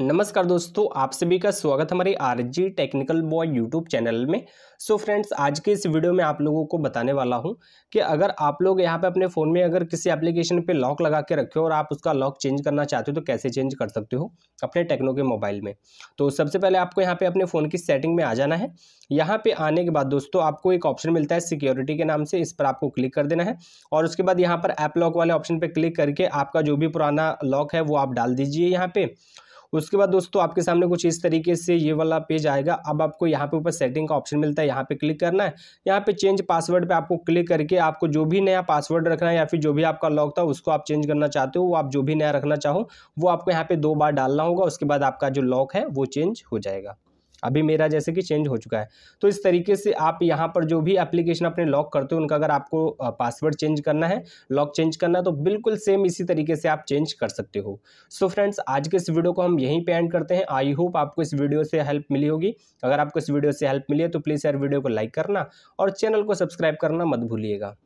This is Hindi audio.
नमस्कार दोस्तों आप सभी का स्वागत हमारे RG technical boy YouTube channel में सो so फ्रेंड्स आज के इस वीडियो में आप लोगों को बताने वाला हूं कि अगर आप लोग यहां पे अपने फ़ोन में अगर किसी एप्लीकेशन पे लॉक लगा के रखे हो और आप उसका लॉक चेंज करना चाहते हो तो कैसे चेंज कर सकते हो अपने टेक्नो के मोबाइल में तो सबसे पहले आपको यहाँ पर अपने फ़ोन की सेटिंग में आ जाना है यहाँ पर आने के बाद दोस्तों आपको एक ऑप्शन मिलता है सिक्योरिटी के नाम से इस पर आपको क्लिक कर देना है और उसके बाद यहाँ पर ऐप लॉक वाले ऑप्शन पर क्लिक करके आपका जो भी पुराना लॉक है वो आप डाल दीजिए यहाँ पर उसके बाद दोस्तों आपके सामने कुछ इस तरीके से ये वाला पेज आएगा अब आपको यहाँ पे ऊपर सेटिंग का ऑप्शन मिलता है यहाँ पे क्लिक करना है यहाँ पे चेंज पासवर्ड पे आपको क्लिक करके आपको जो भी नया पासवर्ड रखना है या फिर जो भी आपका लॉक था उसको आप चेंज करना चाहते हो वो आप जो भी नया रखना चाहो वो आपको यहाँ पे दो बार डालना होगा उसके बाद आपका जो लॉक है वो चेंज हो जाएगा अभी मेरा जैसे कि चेंज हो चुका है तो इस तरीके से आप यहाँ पर जो भी एप्लीकेशन अपने लॉक करते हो उनका अगर आपको पासवर्ड चेंज करना है लॉक चेंज करना है तो बिल्कुल सेम इसी तरीके से आप चेंज कर सकते हो सो so फ्रेंड्स आज के इस वीडियो को हम यहीं पे एंड करते हैं आई होप आपको इस वीडियो से हेल्प मिली होगी अगर आपको इस वीडियो से हेल्प मिली है तो प्लीज़ यार वीडियो को लाइक करना और चैनल को सब्सक्राइब करना मत भूलिएगा